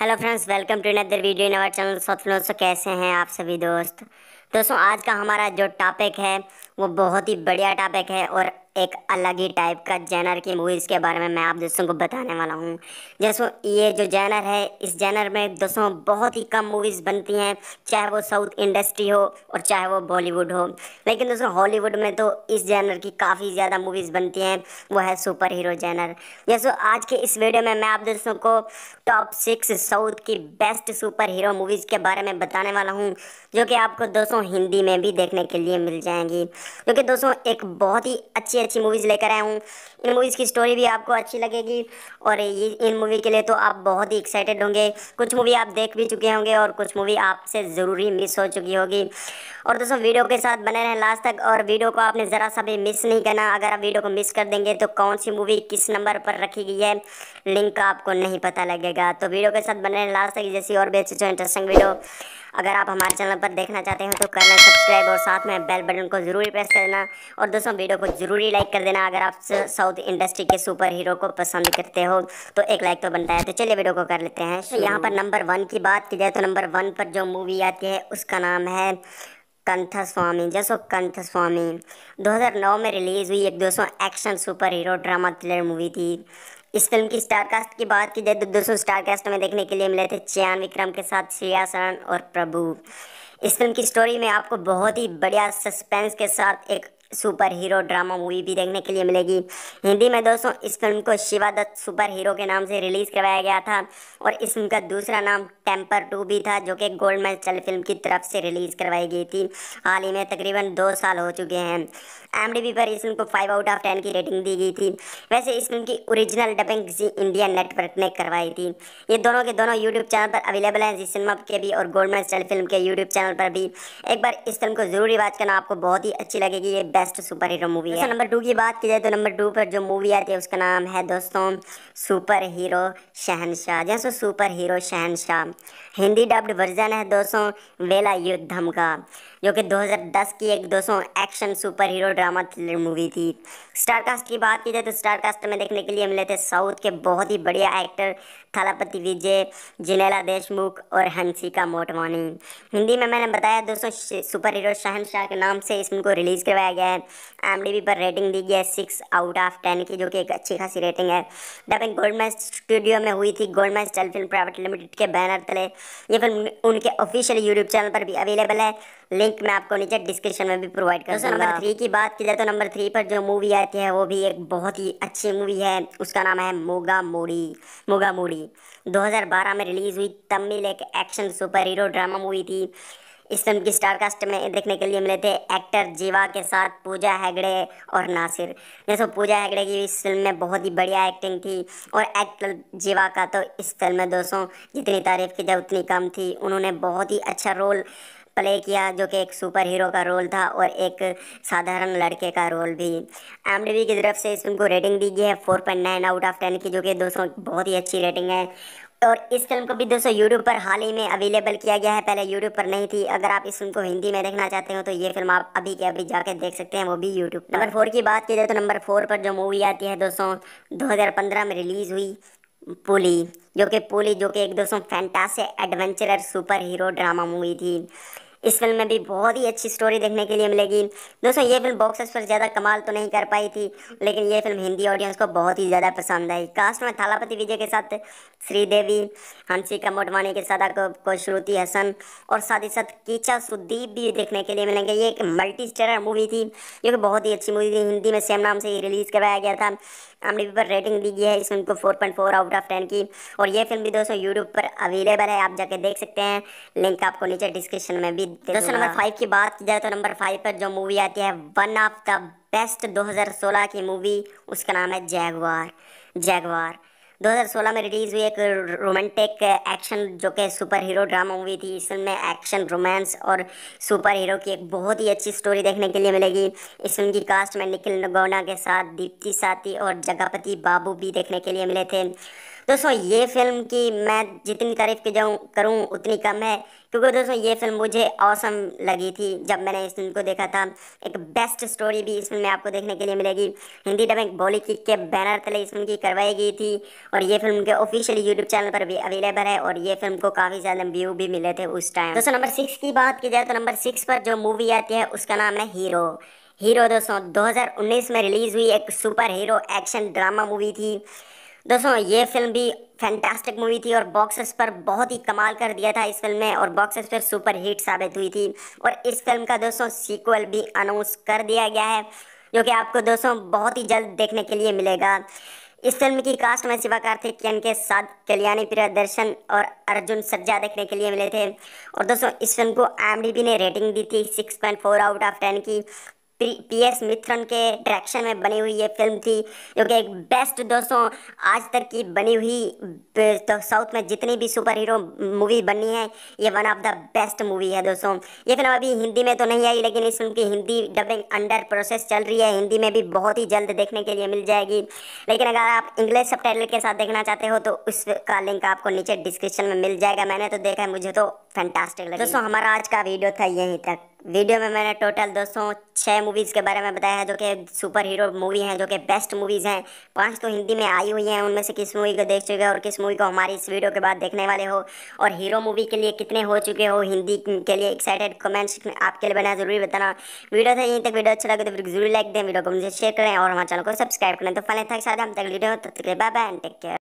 hello friends welcome to another video in our channel so दोस्तों कैसे हैं आप सभी दोस्त दोस्तों आज का हमारा जो टॉपिक है वो बहुत ही बढ़िया टॉपिक है और एक अलग ही टाइप का जैनर की मूवीज़ के बारे में मैं आप दोस्तों को बताने वाला हूँ जैसो ये जो जैनर है इस जैनर में दोस्तों बहुत ही कम मूवीज़ बनती हैं चाहे वो साउथ इंडस्ट्री हो और चाहे वो बॉलीवुड हो लेकिन दोस्तों हॉलीवुड में तो इस जैनर की काफ़ी ज़्यादा मूवीज़ बनती हैं वो है सुपर हीरो जैनर जैसो आज के इस वीडियो में मैं आप दोस्तों को टॉप सिक्स साउथ की बेस्ट सुपर हीरो मूवीज़ के बारे में बताने वाला हूँ जो कि आपको दोस्तों हिंदी में भी देखने के लिए मिल जाएंगी क्योंकि दोस्तों एक बहुत ही अच्छी अच्छी मूवीज़ लेकर आया हूँ इन मूवीज़ की स्टोरी भी आपको अच्छी लगेगी और ये इन मूवी के लिए तो आप बहुत ही एक्साइटेड होंगे कुछ मूवी आप देख भी चुके होंगे और कुछ मूवी आपसे ज़रूरी मिस हो चुकी होगी और दोस्तों वीडियो के साथ बने रहें लास्ट तक और वीडियो को आपने ज़रा सा भी मिस नहीं करना अगर आप वीडियो को मिस कर देंगे तो कौन सी मूवी किस नंबर पर रखी गई है लिंक का आपको नहीं पता लगेगा तो वीडियो के साथ बने रहें लास्ट तक जैसी और भी अच्छी जो इंटरेस्टिंग वीडियो अगर आप हमारे चैनल पर देखना चाहते हैं तो करना सब्सक्राइब और साथ में बेल बटन को ज़रूर प्रेस करना और दोस्तों वीडियो को ज़रूरी जरूरी लाइक कर देना अगर आप साउथ इंडस्ट्री के सुपर हीरो को पसंद करते हो तो एक लाइक तो बनता है तो चलिए वीडियो को कर लेते हैं तो यहाँ पर नंबर वन की बात की जाए तो नंबर वन पर जो मूवी आती है उसका नाम है कंथ स्वामी जसो कंथ स्वामी दो में रिलीज़ हुई एक दोस्तों action superhero drama thriller movie थी इस फिल्म की स्टार कास्ट की बात की जाए तो दोस्तों स्टार कास्ट में देखने के लिए मिले थे चयान विक्रम के साथ श्रिया शरण और प्रभु इस फिल्म की स्टोरी में आपको बहुत ही बढ़िया सस्पेंस के साथ एक सुपर हीरो ड्रामा मूवी भी देखने के लिए मिलेगी हिंदी में दोस्तों इस फिल्म को शिवा दत्त सुपर हीरो के नाम से रिलीज़ करवाया गया था और इस फिल्म का दूसरा नाम टेम्पर टू भी था जो कि गोल्ड मैच चल फिल्म की तरफ से रिलीज़ करवाई गई थी हाल ही में तकरीबन दो साल हो चुके हैं एम पर इस फिल्म को फाइव आउट ऑफ टेन की रेटिंग दी गई थी वैसे इस फिल्म की original dubbing Zee India network ने करवाई थी ये दोनों के दोनों यूट्यूब चैनल पर अवेलेबल हैं जी सिनेमा के भी और गोल्ड मैच चल फिल्म के यूट्यूब चैनल पर भी एक बार इस फिल्म को जरूरी रिवाज करना आपको बहुत ही अच्छी लगेगी ये बेस्ट सुपर हीरो मूवी है नंबर टू की बात की जाए तो नंबर टू पर जो मूवी आती है उसका नाम है दोस्तों सुपर हीरो शहनशाह जैसे सुपर हीरो शहनशाह हिंदी डब्ड वर्जन है दोस्तों वेला युद्धम का जो कि 2010 की एक 200 action superhero drama thriller movie थी स्टार कास्ट की बात की जाए तो स्टार कास्ट में देखने के लिए मिले थे साउथ के बहुत ही बढ़िया एक्टर थालापति विजय जिनेला देशमुख और हंसिका मोटवानी हिंदी में मैंने बताया दोस्तों सुपर हीरो शहनशाह के नाम से इस फिल्म को रिलीज़ करवाया गया है एम पर रेटिंग दी गई है सिक्स आउट ऑफ टेन की जो कि एक अच्छी खासी रेटिंग है डबिंग गोल्डमैन स्टूडियो में हुई थी गोल्डमैन स्टल फिल्म प्राइवेट लिमिटेड के बैनर तले ये फिल्म उनके ऑफिशियल यूट्यूब चैनल पर भी अवेलेबल है लिंक लिंक मैं आपको नीचे डिस्क्रिप्शन में भी प्रोवाइड कर तो दूंगा नंबर थ्री की बात की जाए तो नंबर थ्री पर जो मूवी आती है वो भी एक बहुत ही अच्छी मूवी है उसका नाम है मोगा मोड़ी मोगा मोड़ी 2012 में रिलीज हुई तमिल एक action superhero drama movie थी इस फिल्म की स्टार कास्ट में देखने के लिए मिले थे एक्टर जीवा के साथ पूजा हैगड़े और नासिर जैसे पूजा हैगड़े की इस फिल्म में बहुत ही बढ़िया एक्टिंग थी और एक्टर जीवा का तो इस फिल्म में दोस्तों जितनी तारीफ की जाए उतनी कम थी उन्होंने बहुत ही अच्छा रोल प्ले किया जो कि एक सुपर हीरो का रोल था और एक साधारण लड़के का रोल भी एम की तरफ से इस फिल्म को रेटिंग दी गई है four point nine out of ten की जो कि दोस्तों बहुत ही अच्छी रेटिंग है और इस फिल्म को भी दोस्तों यूट्यूब पर हाल ही में अवेलेबल किया गया है पहले यूट्यूब पर नहीं थी अगर आप इस फिल्म को हिंदी में देखना चाहते हो तो ये फिल्म आप अभी के अभी जाकर देख सकते हैं वो भी यूट्यूब नंबर फोर की बात की जाए तो नंबर फोर पर जो मूवी आती है दोस्तों पंद्रह में रिलीज़ हुई पुली जो कि पुली जो कि एक दोस्तों fantasy adventure superhero drama movie थी इस फिल्म में भी बहुत ही अच्छी स्टोरी देखने के लिए मिलेगी दोस्तों ये फिल्म बॉक्स पर ज़्यादा कमाल तो नहीं कर पाई थी लेकिन ये फिल्म हिंदी ऑडियंस को बहुत ही ज़्यादा पसंद आई कास्ट में थालापति विजय के साथ श्रीदेवी हंसिका मोटवानी के साथ आपको को श्रुति हसन और साथ ही साथ कीचा सुदीप भी देखने के लिए मिलेंगे ये एक मल्टी स्टारर मूवी थी जो कि बहुत ही अच्छी मूवी थी हिंदी में सेम नाम से ही रिलीज़ करवाया गया था हमने पर रेटिंग दी गई है इस फिल्म को four point four out of ten की और ये फिल्म भी दोस्तों यूट्यूब पर अवेलेबल है आप जाके देख सकते हैं लिंक आपको नीचे डिस्क्रिप्शन में भी दोस्तों नंबर फाइव की बात की जाए तो नंबर फाइव पर जो मूवी आती है वन ऑफ द बेस्ट 2016 की मूवी उसका नाम है जैगवार जैगवार 2016 में रिलीज़ हुई एक रोमांटिक एक्शन जो कि सुपर हीरो ड्रामा मूवी थी इसमें एक्शन रोमांस और सुपर हीरो की एक बहुत ही अच्छी स्टोरी देखने के लिए मिलेगी इस फिल्म की कास्ट में निखिल नगौना के साथ दीप्ति साथी और जगापति बाबू भी देखने के लिए मिले थे दोस्तों ये फिल्म की मैं जितनी तारीफ़ की जाऊँ करूँ उतनी कम है क्योंकि दोस्तों ये फिल्म मुझे औसम लगी थी जब मैंने इस फिल्म को देखा था एक बेस्ट स्टोरी भी इस फिल्म में आपको देखने के लिए मिलेगी हिंदी डबिंग बॉलीवुड के बैनर तले इस फिल्म की करवाई गई थी और ये फिल्म के ऑफिशियल यूट्यूब चैनल पर भी अवेलेबल है और ये फिल्म को काफ़ी ज़्यादा व्यू भी मिले थे उस टाइम दोस्तों नंबर सिक्स की बात की जाए तो नंबर सिक्स पर जो मूवी आती है उसका नाम है हीरो हीरो दोस्तों 2019 में रिलीज़ हुई एक superhero action drama movie थी दोस्तों ये फिल्म भी फैंटास्टिक मूवी थी और बॉक्सेस पर बहुत ही कमाल कर दिया था इस फिल्म ने और बॉक्सेस पर सुपर हिट साबित हुई थी और इस फिल्म का दोस्तों सीक्वल भी अनाउंस कर दिया गया है जो कि आपको दोस्तों बहुत ही जल्द देखने के लिए मिलेगा इस फिल्म की कास्ट में सिवा कार्तिकेयन के साथ कल्याणी प्रियदर्शन और अर्जुन सज्जा देखने के लिए मिले थे और दोस्तों इस फिल्म को एम ने रेटिंग दी थी 6.4 आउट ऑफ 10 की पी एस मित्रन के डायरेक्शन में बनी हुई ये फिल्म थी जो कि एक बेस्ट दोस्तों आज तक की बनी हुई तो साउथ में जितनी भी सुपर हीरो मूवी बनी है ये one of the best movie है दोस्तों ये फिल्म अभी हिंदी में तो नहीं आई लेकिन इस फिल्म की हिंदी डबिंग अंडर प्रोसेस चल रही है हिंदी में भी बहुत ही जल्द देखने के लिए मिल जाएगी लेकिन अगर आप इंग्लिश सब के साथ देखना चाहते हो तो उसका लिंक आपको नीचे डिस्क्रिप्शन में मिल जाएगा मैंने तो देखा है मुझे तो फैंटास्टिक लगी दोस्तों हमारा आज का वीडियो था यहीं तक वीडियो में मैंने टोटल दोस्तों छः मूवीज़ के बारे में बताया है जो कि सुपर हीरो मूवी हैं जो कि बेस्ट मूवीज़ हैं पांच तो हिंदी में आई हुई हैं उनमें से किस मूवी को देख चुके हो और किस मूवी को हमारी इस वीडियो के बाद देखने वाले हो और हीरो मूवी के लिए कितने हो चुके हो हिंदी के लिए एक्साइटेड कमेंट्स आपके लिए बना जरूरी बताना वीडियो था यहीं तक वीडियो अच्छा लगे तो जरूर लाइक दें वीडियो को मुझे शेयर करें और हमारे चैनल को सब्सक्राइब करें तो फल था साथ हम तक वीडियो तब तक बाय बाय टेक केयर